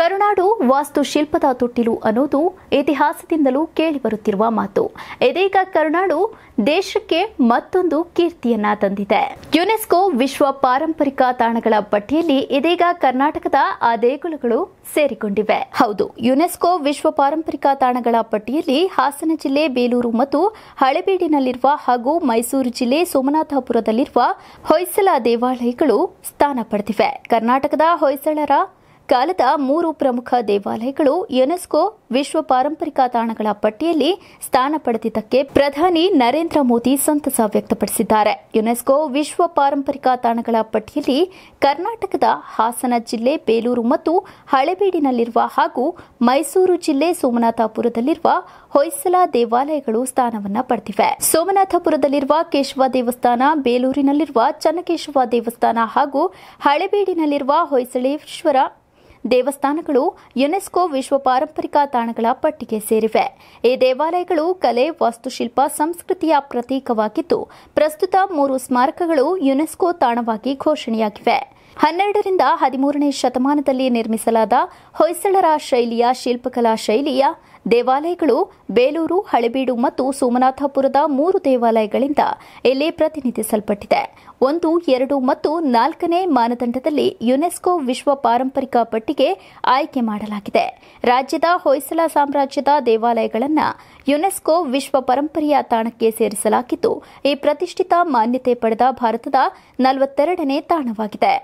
ಕರುನಾಡು ವಾಸ್ತುಶಿಲ್ಪದ ತೊಟ್ಟಿಲು ಅನ್ನೋದು ಇತಿಹಾಸದಿಂದಲೂ ಕೇಳಿಬರುತ್ತಿರುವ ಮಾತು ಇದೀಗ ಕರುನಾಡು ದೇಶಕ್ಕೆ ಮತ್ತೊಂದು ಕೀರ್ತಿಯನ್ನ ತಂದಿದೆ ಯುನೆಸ್ಕೋ ವಿಶ್ವ ಪಾರಂಪರಿಕ ತಾಣಗಳ ಪಟ್ಟಿಯಲ್ಲಿ ಇದೀಗ ಕರ್ನಾಟಕದ ಆ ದೇಗುಲಗಳು ಸೇರಿಕೊಂಡಿವೆ ಹೌದು ಯುನೆಸ್ಕೋ ವಿಶ್ವ ಪಾರಂಪರಿಕ ತಾಣಗಳ ಪಟ್ಟಿಯಲ್ಲಿ ಹಾಸನ ಜಿಲ್ಲೆ ಬೇಲೂರು ಮತ್ತು ಹಳೆಬೀಡಿನಲ್ಲಿರುವ ಹಾಗೂ ಮೈಸೂರು ಜಿಲ್ಲೆ ಸೋಮನಾಥಪುರದಲ್ಲಿರುವ ಹೊಯ್ಸಳ ದೇವಾಲಯಗಳು ಸ್ಥಾನ ಪಡೆದಿವೆ ಕರ್ನಾಟಕದ ಹೊಯ್ಸಳರ ಕಾಲದ ಮೂರು ಪ್ರಮುಖ ದೇವಾಲಯಗಳು ಯುನೆಸ್ಕೋ ವಿಶ್ವ ಪಾರಂಪರಿಕ ತಾಣಗಳ ಪಟ್ಟಿಯಲ್ಲಿ ಸ್ಥಾನ ಪಡೆದಿದ್ದಕ್ಕೆ ಪ್ರಧಾನಿ ನರೇಂದ್ರ ಮೋದಿ ಸಂತಸ ವ್ಯಕ್ತಪಡಿಸಿದ್ದಾರೆ ಯುನೆಸ್ಕೋ ವಿಶ್ವ ಪಾರಂಪರಿಕ ತಾಣಗಳ ಪಟ್ಟಿಯಲ್ಲಿ ಕರ್ನಾಟಕದ ಹಾಸನ ಜಿಲ್ಲೆ ಬೇಲೂರು ಮತ್ತು ಹಳೆಬೀಡಿನಲ್ಲಿರುವ ಹಾಗೂ ಮೈಸೂರು ಜಿಲ್ಲೆ ಸೋಮನಾಥಪುರದಲ್ಲಿರುವ ಹೊಯ್ಸಲ ದೇವಾಲಯಗಳು ಸ್ಥಾನವನ್ನ ಪಡೆದಿವೆ ಸೋಮನಾಥಪುರದಲ್ಲಿರುವ ಕೇಶವ ದೇವಸ್ಥಾನ ಬೇಲೂರಿನಲ್ಲಿರುವ ಚನ್ನಕೇಶವ ದೇವಸ್ಥಾನ ಹಾಗೂ ಹಳೆಬೀಡಿನಲ್ಲಿರುವ ಹೊಯ್ಸಳೇಶ್ವರ ದೇವಸ್ಥಾನಗಳು ಯುನೆಸ್ಕೋ ವಿಶ್ವ ಪಾರಂಪರಿಕ ತಾಣಗಳ ಪಟ್ಟಿಗೆ ಸೇರಿವೆ ಈ ದೇವಾಲಯಗಳು ಕಲೆ ವಾಸ್ತುಶಿಲ್ಪ ಸಂಸ್ಕೃತಿಯ ಪ್ರತೀಕವಾಗಿದ್ದು ಪ್ರಸ್ತುತ ಮೂರು ಸ್ಮಾರಕಗಳು ಯುನೆಸ್ಕೋ ತಾಣವಾಗಿ ಘೋಷಣೆಯಾಗಿವೆ ಹನ್ನೆರಡರಿಂದ ಹದಿಮೂರನೇ ಶತಮಾನದಲ್ಲಿ ನಿರ್ಮಿಸಲಾದ ಹೊಯ್ಸಳರ ಶೈಲಿಯ ಶಿಲ್ಪಕಲಾ ಶೈಲಿಯ ದೇವಾಲಯಗಳು ಬೇಲೂರು ಹಳೆಬೀಡು ಮತ್ತು ಸೋಮನಾಥಪುರದ ಮೂರು ದೇವಾಲಯಗಳಿಂದ ಇಲ್ಲಿ ಪ್ರತಿನಿಧಿಸಲ್ಪಟ್ಟಿದೆ ಒಂದು ಎರಡು ಮತ್ತು ನಾಲ್ಕನೇ ಮಾನದಂಡದಲ್ಲಿ ಯುನೆಸ್ಕೋ ವಿಶ್ವ ಪಾರಂಪರಿಕ ಪಟ್ಟಿಗೆ ಆಯ್ಕೆ ಮಾಡಲಾಗಿದೆ ರಾಜ್ಯದ ಹೊಯ್ಸಳ ಸಾಮ್ರಾಜ್ಯದ ದೇವಾಲಯಗಳನ್ನು ಯುನೆಸ್ಕೋ ವಿಶ್ವ ಪರಂಪರೆಯ ತಾಣಕ್ಕೆ ಸೇರಿಸಲಾಗಿದ್ದು ಈ ಪ್ರತಿಷ್ಠಿತ ಮಾನ್ಯತೆ ಪಡೆದ ಭಾರತದ ನಲವತ್ತೆರಡನೇ ತಾಣವಾಗಿದೆ